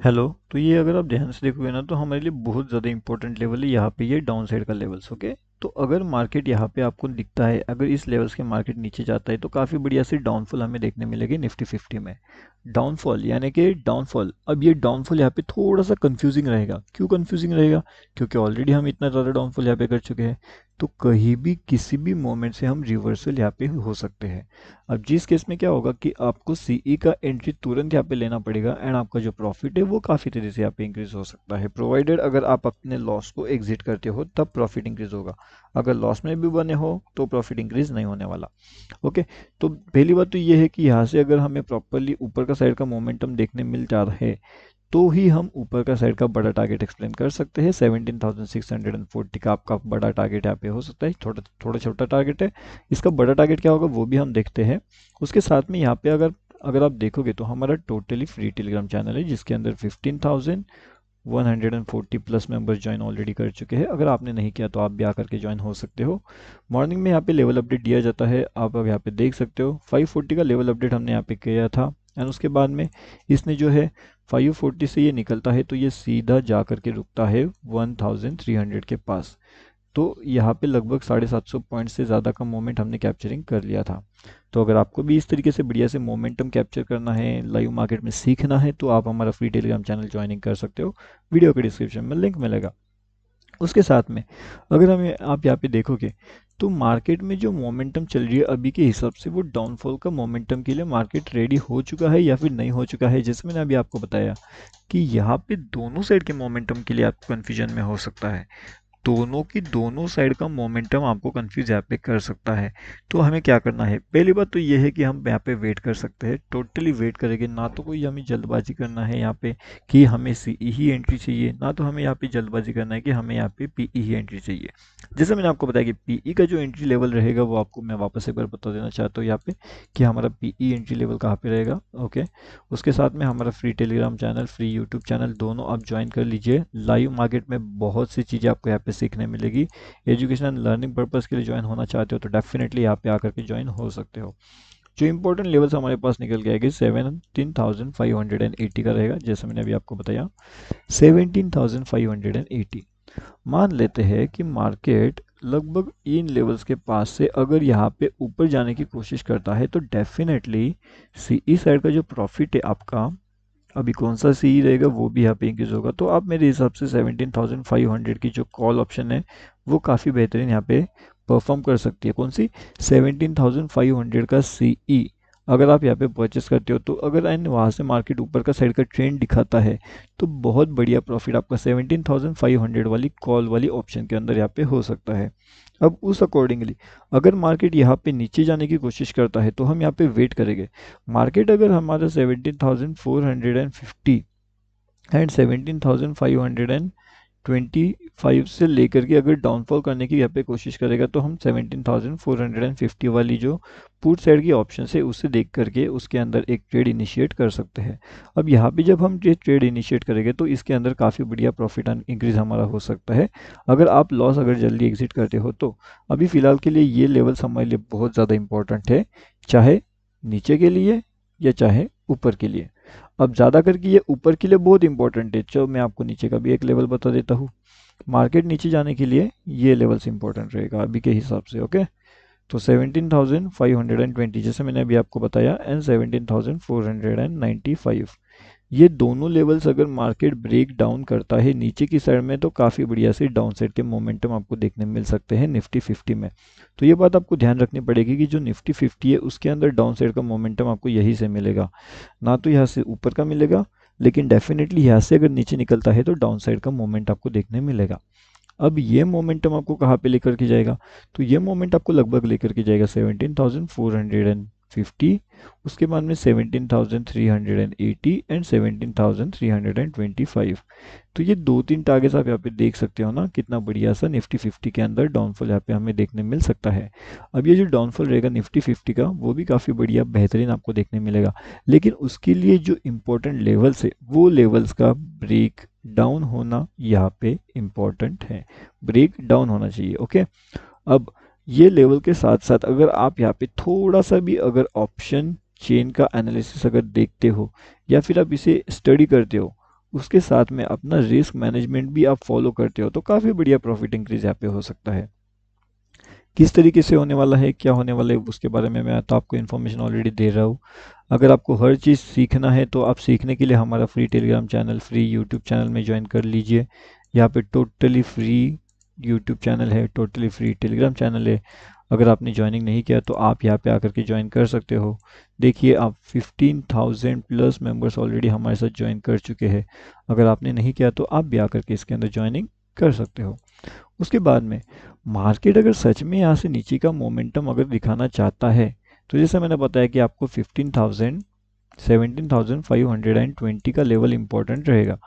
Hello, तो ये अगर आप ध्यान से देखोगे ना तो हमारे लिए बहुत ज़्यादा इंपॉर्टेंट लेवल है यहाँ पे ये डाउन साइड का लेवल्स ओके तो अगर मार्केट यहाँ पे आपको दिखता है अगर इस लेवल्स के मार्केट नीचे जाता है तो काफ़ी बढ़िया से डाउनफॉल हमें देखने मिलेगी निफ्टी फिफ्टी में डाउनफॉल यानी कि डाउनफॉल अब ये डाउनफॉल यहाँ पे थोड़ा सा कंफ्यूजिंग रहेगा क्यों कंफ्यूजिंग रहेगा क्योंकि ऑलरेडी हम इतना ज़्यादा डाउनफॉल यहाँ पे कर चुके हैं तो कहीं भी किसी भी मोमेंट से हम रिवर्सल यहाँ पे हो सकते हैं अब जिस केस में क्या होगा कि आपको सीई e का एंट्री तुरंत यहाँ पे लेना पड़ेगा एंड आपका जो प्रॉफिट है वो काफ़ी तेज़ी से यहाँ पे इंक्रीज़ हो सकता है प्रोवाइडेड अगर आप अपने लॉस को एग्जिट करते हो तब प्रॉफिट इंक्रीज़ होगा अगर लॉस में भी बने हो तो प्रॉफिट इंक्रीज़ नहीं होने वाला ओके तो पहली बात तो ये है कि यहाँ से अगर हमें प्रॉपरली ऊपर का साइड का मोमेंटम देखने मिल जा रहा है तो ही हम ऊपर का साइड का बड़ा टारगेट एक्सप्लेन कर सकते हैं thousand six hundred and forty का आपका बड़ा टारगेट यहाँ पे हो सकता है थोड़ा थोड़ा छोटा टारगेट है इसका बड़ा टारगेट क्या होगा वो भी हम देखते हैं उसके साथ में यहाँ पे अगर अगर आप देखोगे तो हमारा टोटली फ्री टेलीग्राम चैनल है जिसके अंदर fifteen forty plus members join already कर चुके हैं अगर आपने नहीं किया तो आप भी आकर के ज्वाइन हो सकते हो मॉर्निंग में यहाँ पे लेवल अपडेट दिया जाता है आप अब यहाँ पे देख सकते हो 540 का लेवल अपडेट हमने यहाँ पे किया था एंड उसके बाद में इसने जो है 540 से ये निकलता है तो ये सीधा जा कर के रुकता है 1300 के पास तो यहाँ पे लगभग साढ़े सात सौ पॉइंट से ज़्यादा का मोमेंट हमने कैप्चरिंग कर लिया था तो अगर आपको भी इस तरीके से बढ़िया से मोमेंटम कैप्चर करना है लाइव मार्केट में सीखना है तो आप हमारा फ्री टेलीग्राम चैनल ज्वाइनिंग कर सकते हो वीडियो के डिस्क्रिप्शन में लिंक मिलेगा उसके साथ में अगर हमें आप यहाँ पे देखोगे तो मार्केट में जो मोमेंटम चल रही है अभी के हिसाब से वो डाउनफॉल का मोमेंटम के लिए मार्केट रेडी हो चुका है या फिर नहीं हो चुका है जैसे मैंने अभी आपको बताया कि यहाँ पे दोनों साइड के मोमेंटम के लिए आप कन्फ्यूजन में हो सकता है दोनों की दोनों साइड का मोमेंटम आपको कन्फ्यूज यहाँ पे कर सकता है तो हमें क्या करना है पहली बात तो ये है कि हम यहाँ पे वेट कर सकते हैं टोटली वेट करेंगे ना तो कोई हमें जल्दबाजी करना है यहाँ पे कि हमें सी e ही एंट्री चाहिए ना तो हमें यहाँ पे जल्दबाजी करना है कि हमें यहाँ पे पी e ही एंट्री चाहिए जैसे मैंने आपको बताया कि पी e का जो एंट्री लेवल रहेगा वो आपको मैं वापस एक बार बता देना चाहता हूँ यहाँ पे कि हमारा पी एंट्री लेवल कहाँ पर रहेगा ओके उसके साथ में हमारा free Telegram channel free YouTube channel दोनों आप ज्वाइन कर लीजिए लाइव मार्केट में बहुत सी चीज़ें आपको यहाँ पे पे सीखने मिलेगी एजुकेशन एंड लर्निंग पर्पज़ के लिए ज्वाइन होना चाहते हो तो डेफिनेटली यहाँ पे आकर के ज्वाइन हो सकते हो जो इंपॉर्टेंट लेवल्स हमारे पास निकल गया है कि seventeen thousand five hundred and eighty का रहेगा जैसे मैंने अभी आपको बताया seventeen thousand five hundred and eighty मान लेते हैं कि मार्केट लगभग इन लेवल्स के पास से अगर यहाँ पे ऊपर जाने की कोशिश करता है तो डेफिनेटली सी ई साइड का जो प्रॉफिट है आपका अभी कौन सा सी रहेगा वो भी यहाँ पे इंक्रीज़ होगा तो आप मेरे हिसाब से 17,500 की जो कॉल ऑप्शन है वो काफ़ी बेहतरीन यहाँ पे परफॉर्म कर सकती है कौन सी 17,500 का सी ई e। अगर आप यहाँ पे परचेस करते हो तो अगर एंड वहाँ से मार्केट ऊपर का साइड का ट्रेंड दिखाता है तो बहुत बढ़िया प्रॉफिट आपका सेवनटीन थाउजेंड फाइव हंड्रेड वाली कॉल वाली ऑप्शन के अंदर यहाँ पे हो सकता है अब उस अकॉर्डिंगली अगर मार्केट यहाँ पे नीचे जाने की कोशिश करता है तो हम यहाँ पे वेट करेंगे मार्केट अगर हमारा seventeen thousand four hundred and fifty and seventeen thousand five hundred and twenty five से लेकर के अगर डाउनफॉल करने की यहाँ पे कोशिश करेगा तो हम 17,450 thousand four hundred and fifty वाली जो पुट साइड की ऑप्शन है उसे देख करके उसके अंदर एक ट्रेड इनिशिएट कर सकते हैं अब यहाँ पे जब हम ये ट्रेड इनिशिएट करेंगे तो इसके अंदर काफ़ी बढ़िया प्रॉफिट एंड इंक्रीज हमारा हो सकता है अगर आप लॉस अगर जल्दी एग्जिट करते हो तो अभी फ़िलहाल के लिए ये लेवल्स हमारे लिए बहुत ज़्यादा इंपॉर्टेंट है चाहे नीचे के लिए या चाहे ऊपर के लिए अब ज़्यादा करके ये ऊपर के लिए बहुत इंपॉर्टेंट है चलो मैं आपको नीचे का भी एक लेवल बता देता हूँ मार्केट नीचे जाने के लिए ये लेवल्स इंपॉर्टेंट रहेगा अभी के हिसाब से ओके तो 17,520 जैसे मैंने अभी आपको बताया एंड 17,495 ये दोनों लेवल्स अगर मार्केट ब्रेक डाउन करता है नीचे की साइड में तो काफ़ी बढ़िया से डाउन साइड के मोमेंटम आपको देखने मिल सकते हैं निफ्टी फिफ्टी में तो ये बात आपको ध्यान रखनी पड़ेगी कि जो निफ्टी फिफ्टी है उसके अंदर डाउन साइड का मोमेंटम आपको यहीं से मिलेगा ना तो यहाँ से ऊपर का मिलेगा लेकिन डेफिनेटली यहाँ से अगर नीचे निकलता है तो डाउन साइड का मोमेंट आपको देखने मिलेगा अब ये मोमेंटम आपको कहाँ पे लेकर के जाएगा तो ये मोमेंट आपको लगभग लेकर के जाएगा seventeen thousand four hundred and fifty उसके बाद में 17,380 thousand three hundred and eighty and thousand three hundred and twenty five तो ये दो तीन टारगेट्स आप यहाँ पे देख सकते हो ना कितना बढ़िया सा निफ्टी फिफ्टी के अंदर डाउनफॉल यहाँ पे हमें देखने मिल सकता है अब ये जो डाउनफॉल रहेगा निफ्टी फिफ्टी का वो भी काफ़ी बढ़िया बेहतरीन आपको देखने मिलेगा लेकिन उसके लिए जो इम्पोर्टेंट लेवल्स है वो लेवल्स का ब्रेक डाउन होना यहाँ पे इम्पोर्टेंट है ब्रेक डाउन होना चाहिए ओके अब ये लेवल के साथ साथ अगर आप यहाँ पे थोड़ा सा भी अगर ऑप्शन चेन का एनालिसिस अगर देखते हो या फिर आप इसे स्टडी करते हो उसके साथ में अपना रिस्क मैनेजमेंट भी आप फॉलो करते हो तो काफ़ी बढ़िया प्रॉफिट इंक्रीज यहाँ पे हो सकता है किस तरीके से होने वाला है क्या होने वाला है उसके बारे में मैं तो आपको इन्फॉर्मेशन ऑलरेडी दे रहा हूँ अगर आपको हर चीज़ सीखना है तो आप सीखने के लिए हमारा free Telegram channel free YouTube channel में ज्वाइन कर लीजिए यहाँ पे टोटली फ्री यूट्यूब चैनल है टोटली फ्री टेलीग्राम चैनल है अगर आपने ज्वाइनिंग नहीं किया तो आप यहाँ पे आकर के ज्वाइन कर सकते हो देखिए आप 15,000 प्लस मेंबर्स ऑलरेडी हमारे साथ ज्वाइन कर चुके हैं अगर आपने नहीं किया तो आप भी आकर के इसके अंदर ज्वाइनिंग कर सकते हो उसके बाद में मार्केट अगर सच में यहाँ से नीचे का मोमेंटम अगर दिखाना चाहता है तो जैसे मैंने बताया कि आपको फिफ्टीन थाउजेंड का लेवल इम्पोर्टेंट रहेगा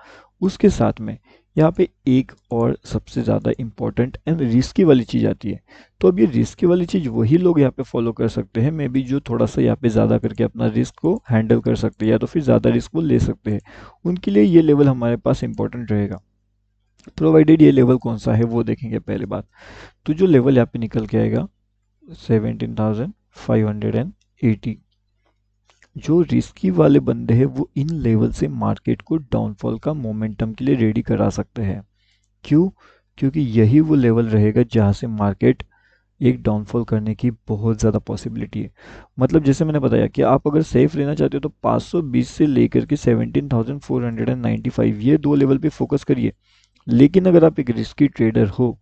उसके साथ में यहाँ पे एक और सबसे ज़्यादा इंपॉर्टेंट एंड रिस्की वाली चीज़ आती है तो अब ये रिस्की वाली चीज़ वही लोग यहाँ पे फॉलो कर सकते हैं मे बी जो थोड़ा सा यहाँ पे ज़्यादा करके अपना रिस्क को हैंडल कर सकते हैं या तो फिर ज़्यादा रिस्क को ले सकते हैं उनके लिए ये लेवल हमारे पास इंपॉर्टेंट रहेगा प्रोवाइडेड ये लेवल कौन सा है वो देखेंगे पहले बात तो जो लेवल यहाँ पर निकल के आएगा seventeen thousand five hundred and eighty जो रिस्की वाले बंदे हैं वो इन लेवल से मार्केट को डाउनफॉल का मोमेंटम के लिए रेडी करा सकते हैं क्यों क्योंकि यही वो लेवल रहेगा जहाँ से मार्केट एक डाउनफॉल करने की बहुत ज़्यादा पॉसिबिलिटी है मतलब जैसे मैंने बताया कि आप अगर सेफ लेना चाहते हो तो 520 से लेकर के 17,495 ये दो लेवल पे फोकस करिए लेकिन अगर आप एक रिस्की ट्रेडर हो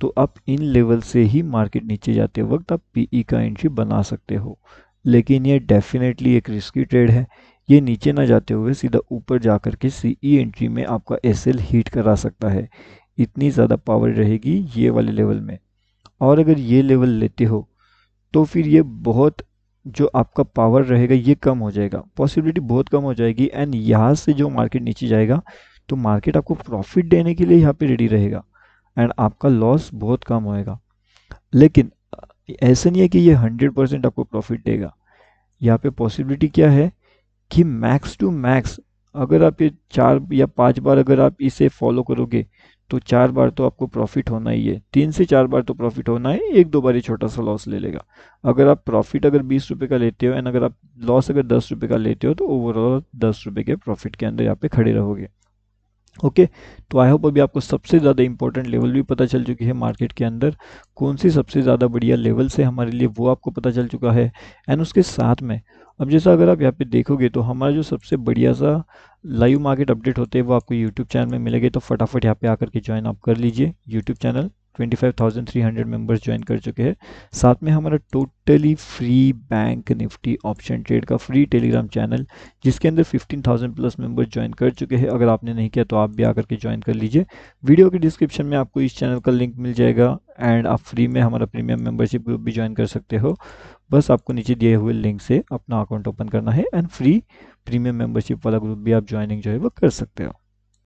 तो आप इन लेवल से ही मार्केट नीचे जाते वक्त आप पीई e का एंट्री बना सकते हो लेकिन ये डेफिनेटली एक रिस्की ट्रेड है ये नीचे ना जाते हुए सीधा ऊपर जा कर के सी ई एंट्री में आपका एस एल हीट करा सकता है इतनी ज़्यादा पावर रहेगी ये वाले लेवल में और अगर ये लेवल लेते हो तो फिर ये बहुत जो आपका पावर रहेगा ये कम हो जाएगा पॉसिबिलिटी बहुत कम हो जाएगी एंड यहाँ से जो मार्केट नीचे जाएगा तो मार्केट आपको प्रॉफिट देने के लिए यहाँ पे रेडी रहेगा एंड आपका लॉस बहुत कम होएगा लेकिन ऐसा नहीं है कि ये हंड्रेड परसेंट आपको प्रॉफिट देगा यहाँ पे पॉसिबिलिटी क्या है कि मैक्स टू मैक्स अगर आप ये चार या पांच बार अगर आप इसे फॉलो करोगे तो चार बार तो आपको प्रॉफिट होना ही है तीन से चार बार तो प्रॉफिट होना है एक दो बार ही छोटा सा लॉस ले लेगा अगर आप प्रॉफिट अगर बीस रुपये का लेते हो एंड अगर आप लॉस अगर दस रुपये का लेते हो तो ओवरऑल दस रुपये के प्रॉफिट के अंदर यहाँ पे खड़े रहोगे ओके तो आई होप अभी आपको सबसे ज़्यादा इंपॉर्टेंट लेवल भी पता चल चुकी है मार्केट के अंदर कौन सी सबसे ज़्यादा बढ़िया लेवल से हमारे लिए वो आपको पता चल चुका है एंड उसके साथ में अब जैसा अगर आप यहाँ पे देखोगे तो हमारा जो सबसे बढ़िया सा लाइव मार्केट अपडेट होते हैं वो आपको यूट्यूब चैनल में मिलेगा तो फटाफट यहाँ पे आकर के ज्वाइन आप कर लीजिए यूट्यूब चैनल 25,300 मेंबर्स ज्वाइन कर चुके हैं साथ में हमारा totally free bank Nifty option trade का फ्री टेलीग्राम चैनल जिसके अंदर 15,000 प्लस मेंबर्स ज्वाइन कर चुके हैं अगर आपने नहीं किया तो आप भी आकर के ज्वाइन कर लीजिए वीडियो के डिस्क्रिप्शन में आपको इस चैनल का लिंक मिल जाएगा एंड आप फ्री में हमारा प्रीमियम मेम्बरशिप ग्रुप भी ज्वाइन कर सकते हो बस आपको नीचे दिए हुए लिंक से अपना अकाउंट ओपन करना है एंड फ्री प्रीमियम मेम्बरशिप वाला ग्रुप भी आप ज्वाइनिंग जो है वो कर सकते हो